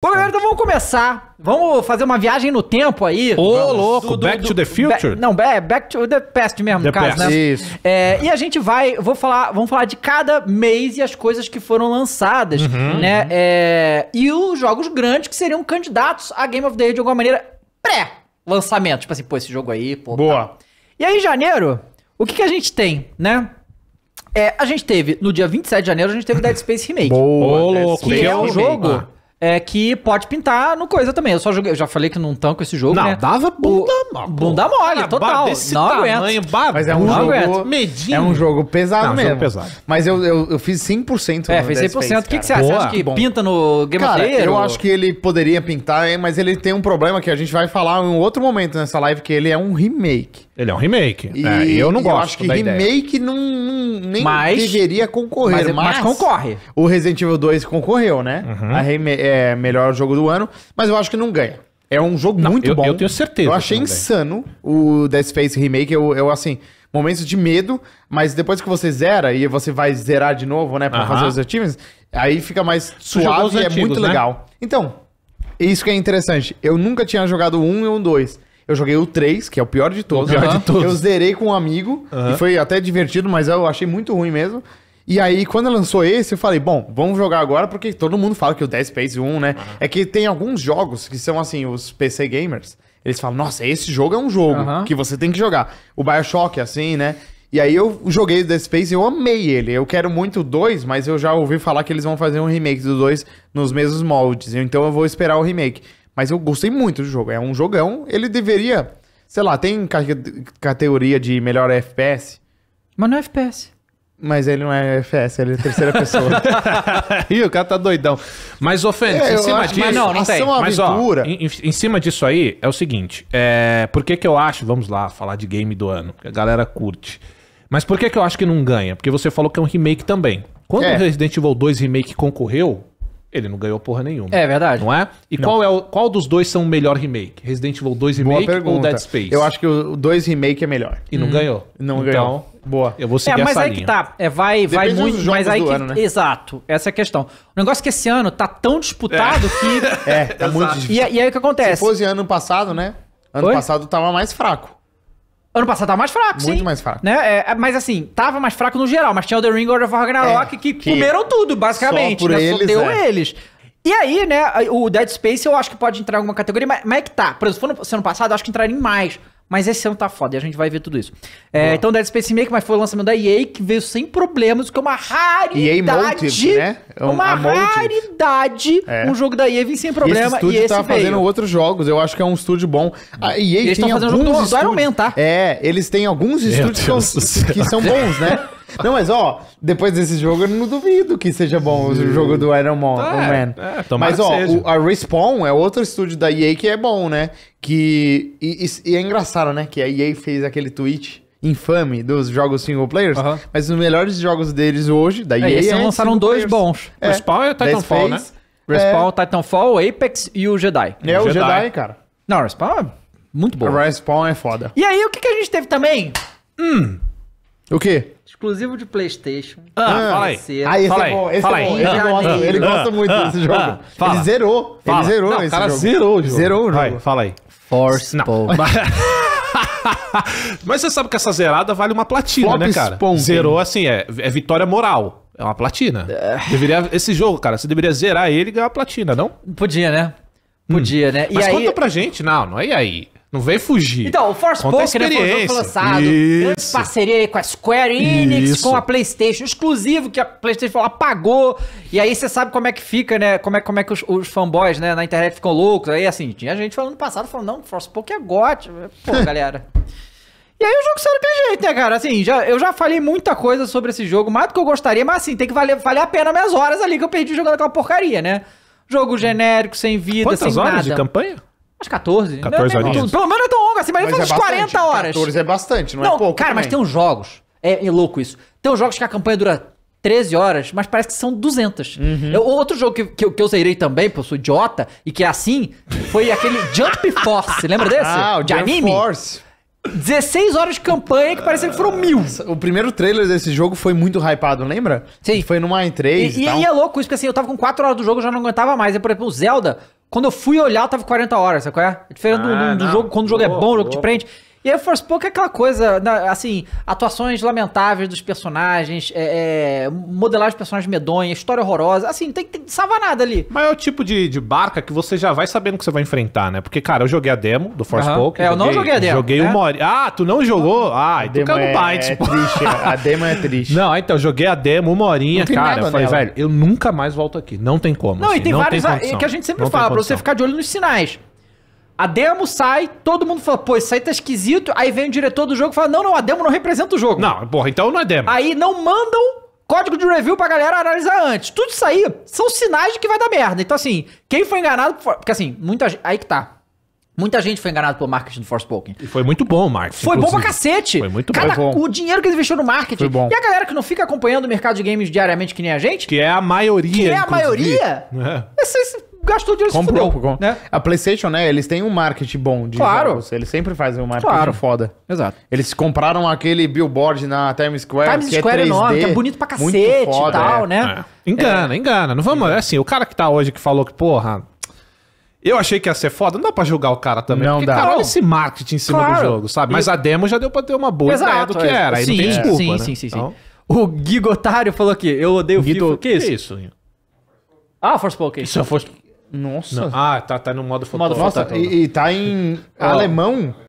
Bom, galera, então vamos começar. Vamos fazer uma viagem no tempo aí. Ô, oh, louco, do, Back do, to the Future? Ba não, é Back to the Past mesmo, the no caso, past. né? Isso. É, e a gente vai, vou falar, vamos falar de cada mês e as coisas que foram lançadas, uhum. né? É, e os jogos grandes que seriam candidatos a Game of the Year de alguma maneira pré-lançamento. Tipo assim, pô, esse jogo aí, pô. Tá. Boa. Tá. E aí, em janeiro, o que, que a gente tem, né? É, a gente teve, no dia 27 de janeiro, a gente teve Dead Space Remake. Boa, Boa louco. Que é um jogo... Ah é, que pode pintar no coisa também. Eu só joguei, eu já falei que não tanco esse jogo, não, né? dava bunda, bunda mole, ah, total. Desse não tamanho, Mas é um jogo medinho. É um jogo pesado não, é mesmo. Jogo pesado. Mas eu, eu, eu fiz 100% É, fez 100%. O que, que você acha? Você acha que Bom. pinta no Game cara, of eu acho que ele poderia pintar, mas ele tem um problema que a gente vai falar em outro momento nessa live, que ele é um remake. Ele é um remake. E, é, eu não gosto. Eu acho que remake não, não, nem mas, deveria concorrer. Mas, mas, mas, concorre. O Resident Evil 2 concorreu, né? Uhum. A reme, é melhor jogo do ano, mas eu acho que não ganha. É um jogo não, muito eu, bom. Eu tenho certeza. Eu achei insano o Dead Space Remake. Eu, eu, assim, momentos de medo, mas depois que você zera e você vai zerar de novo, né? Pra uhum. fazer os achievements, aí fica mais suave e antigos, é muito né? legal. Então, isso que é interessante. Eu nunca tinha jogado um e um dois. Eu joguei o 3, que é o pior de todos. O pior de todos. Eu zerei com um amigo uhum. e foi até divertido, mas eu achei muito ruim mesmo. E aí, quando lançou esse, eu falei, bom, vamos jogar agora, porque todo mundo fala que o Dead Space 1, né? Uhum. É que tem alguns jogos que são, assim, os PC gamers. Eles falam, nossa, esse jogo é um jogo uhum. que você tem que jogar. O Bioshock, é assim, né? E aí eu joguei o Dead Space e eu amei ele. Eu quero muito o 2, mas eu já ouvi falar que eles vão fazer um remake dos dois nos mesmos moldes. Então eu vou esperar o remake. Mas eu gostei muito do jogo. É um jogão. Ele deveria. Sei lá, tem categoria de melhor FPS. Mas não é FPS. Mas ele não é FPS, ele é terceira pessoa. Ih, o cara tá doidão. Mas, ô Fênix, é, em cima disso. Mas não, não tem. É mas, ó, em, em, cima disso aí, é o seguinte: é, por que, que eu acho. Vamos lá, falar de game do ano, que a galera curte. Mas por que, que eu acho que não ganha? Porque você falou que é um remake também. Quando é. o Resident Evil 2 Remake concorreu, ele não ganhou porra nenhuma. É verdade. Não é? E não. Qual, é o, qual dos dois são o melhor remake? Resident Evil 2 Remake ou Dead Space? Eu acho que o 2 Remake é melhor. E não hum. ganhou. Não então, ganhou. Boa. Eu vou seguir é, mas aí que tá. É, vai, vai muito. Mas aí que. Ano, né? Exato. Essa é a questão. O negócio é que esse ano tá tão disputado é. que. É, tá muito difícil. E, e, aí o que acontece? Se fosse ano passado, né? Ano Foi? passado tava mais fraco. Ano passado tava mais fraco, Muito sim. Muito mais fraco. Né? É, é, mas assim, tava mais fraco no geral, mas tinha o The Ring God of Ragnarok é, que, que comeram tudo, basicamente. Só por né? eles, Só deu é. eles. E aí, né, o Dead Space eu acho que pode entrar em alguma categoria, mas, mas é que tá. Por exemplo, se for no ano passado, eu acho que entraria em mais. Mas esse ano tá foda e a gente vai ver tudo isso. É, então, Dead Space Maker, mas foi o lançamento da EA que veio sem problemas, que é uma raridade. EA Motive, né? É um, uma raridade é. um jogo da EA vir sem problema. E esse estúdio e esse veio. fazendo outros jogos, eu acho que é um estúdio bom. A EA eles tem alguns fazendo jogo do, do Man, tá? É, eles têm alguns estúdios que são, que são bons, né? Não, mas ó, depois desse jogo eu não duvido que seja bom o jogo do Iron Man. É, é, mas ó, o, a Respawn é outro estúdio da EA que é bom, né? Que. E, e, e é engraçado, né? Que a EA fez aquele tweet infame dos jogos single players, mas os melhores jogos deles hoje, da EA. É, eles é lançaram dois bons. É. Respawn e o Titanfall, né? É. Respawn, é... Titanfall, Apex e o Jedi. É o, Jedi. Jedi cara. Não, Respawn é muito bom. Respawn é foda. E aí, o que, que a gente teve também? Hum. O quê? Exclusivo de PlayStation. Ah, ah fala aí. Ah, esse é fala é bom. Esse é fala é bom. Ele, gosta, ah, ele gosta ah, ah muito desse jogo. Ele zerou. Fala. Ele zerou Não, esse o cara jogo. zerou o jogo. Zerou o jogo. Vai, fala aí. Force Não. Mas você sabe que essa zerada vale uma platina, Flop né, cara? Sponken. Zerou assim, é, é vitória moral. É uma platina. É. Deveria, esse jogo, cara, você deveria zerar ele e ganhar uma platina, não? Podia, né? Podia, hum. né? E Mas aí... conta pra gente, não, não é aí. Não vem fugir. Então, o Forspoken né, foi lançado. Grande parceria aí com a Square Enix, Isso. com a PlayStation. Exclusivo que a PlayStation apagou. E aí você sabe como é que fica, né? Como é, como é que os, os fanboys né, na internet ficam loucos. Aí, assim, tinha gente falando no passado, falando, não, Force Forspoken é gote. Pô, galera. E aí o jogo saiu daquele jeito, né, cara? Assim, já, eu já falei muita coisa sobre esse jogo, mais do que eu gostaria, mas assim, tem que valer, valer a pena minhas horas ali que eu perdi jogando aquela porcaria, né? Jogo genérico, sem vida, Quantas sem nada. Quantas horas de campanha? Umas 14. 14 não, é Pelo menos não é tão longo assim, mas, mas é uns bastante. 40 horas. 14 é bastante, não, é não é pouco. Cara, também. mas tem uns jogos. É, é, louco isso. Tem uns jogos que a campanha dura 13 horas, mas parece que são 200. Uhum. Eu, outro jogo que, que, que eu zerei também, pô, sou idiota, e que é assim, foi aquele Jump Force. Lembra desse? Ah, o De Jump anime? Force. 16 horas de campanha que parecia que foram mil. O primeiro trailer desse jogo foi muito hypado, lembra? Sim. Foi no Mine 3 e, e, e é louco isso, porque assim, eu tava com 4 horas do jogo, eu já não aguentava mais. E, por exemplo, o Zelda, quando eu fui olhar, tava 40 horas, sabe qual é? A é diferença ah, do, do, jogo, quando o jogo é bom, o jogo te prende. E aí, Force Poke é aquela coisa, assim, atuações lamentáveis dos personagens, é, é, modelagem de personagens medonha, história horrorosa, assim, tem que salvar nada ali. Mas é o tipo de, de barca que você já vai sabendo que você vai enfrentar, né? Porque, cara, eu joguei a demo do Force uhum. Poke. É, eu não joguei a demo. Joguei né? uma hora. Ah, tu não jogou? Ah, então cara é. byte, é, pô. Triste, é, a demo é triste. Não, então, eu joguei a demo uma horinha, cara. Eu falei, velho, eu nunca mais volto aqui. Não tem como. Não, assim, e tem vários a, é que a gente sempre não fala, pra você ficar de olho nos sinais. A demo sai, todo mundo fala, pô, isso aí tá esquisito. Aí vem o diretor do jogo e fala, não, não, a demo não representa o jogo. Não, porra, então não é demo. Aí não mandam código de review pra galera analisar antes. Tudo isso aí são sinais de que vai dar merda. Então, assim, quem foi enganado... Porque, assim, muita Aí que tá. Muita gente foi enganada pelo marketing do Forspoken. E foi muito bom o marketing. Foi inclusive. bom pra cacete. Foi muito Cada, bom. O dinheiro que eles investiram no marketing. Foi bom. E a galera que não fica acompanhando o mercado de games diariamente que nem a gente. Que é a maioria. Que é a inclusive. maioria. É. Esse, gastou dinheiro comprou, se fudeu, comprou. Né? A PlayStation, né? Eles têm um marketing bom de claro. jogos. Eles sempre fazem um marketing claro. foda. Exato. Eles compraram aquele billboard na Times Square, Times que é Square é 3D, enorme, que é tá bonito pra cacete foda, e é. tal, é. né? É. Engana, é. engana. Não vamos, assim, o cara que tá hoje que falou que, porra, eu achei que ia ser foda, não dá pra julgar o cara também. Não porque, dá. Cara, olha esse marketing em cima claro. do jogo, sabe? Mas e... a demo já deu pra ter uma boa Exato, ideia do que é. era. Aí não tem desculpa, sim, né? sim, sim, então... O Gigotário falou aqui, eu odeio FIFA. O que é isso? Que isso? Ah, Forspoken. Isso é Forspoken. Nossa. Não. Ah, tá, tá no modo fotográfico Nossa, e, e, tá em alemão.